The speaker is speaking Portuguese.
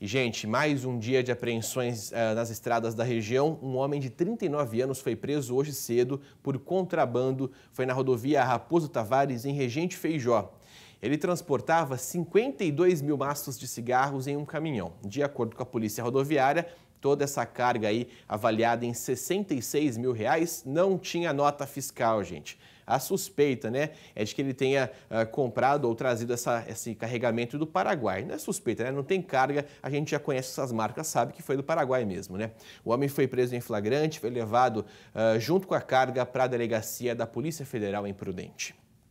E, gente, mais um dia de apreensões uh, nas estradas da região. Um homem de 39 anos foi preso hoje cedo por contrabando. Foi na rodovia Raposo Tavares, em Regente Feijó. Ele transportava 52 mil maços de cigarros em um caminhão. De acordo com a Polícia Rodoviária, toda essa carga aí, avaliada em 66 mil reais, não tinha nota fiscal, gente. A suspeita, né, é de que ele tenha uh, comprado ou trazido essa, esse carregamento do Paraguai. Não é suspeita, né? Não tem carga, a gente já conhece essas marcas, sabe que foi do Paraguai mesmo, né? O homem foi preso em flagrante, foi levado uh, junto com a carga para a delegacia da Polícia Federal em Prudente.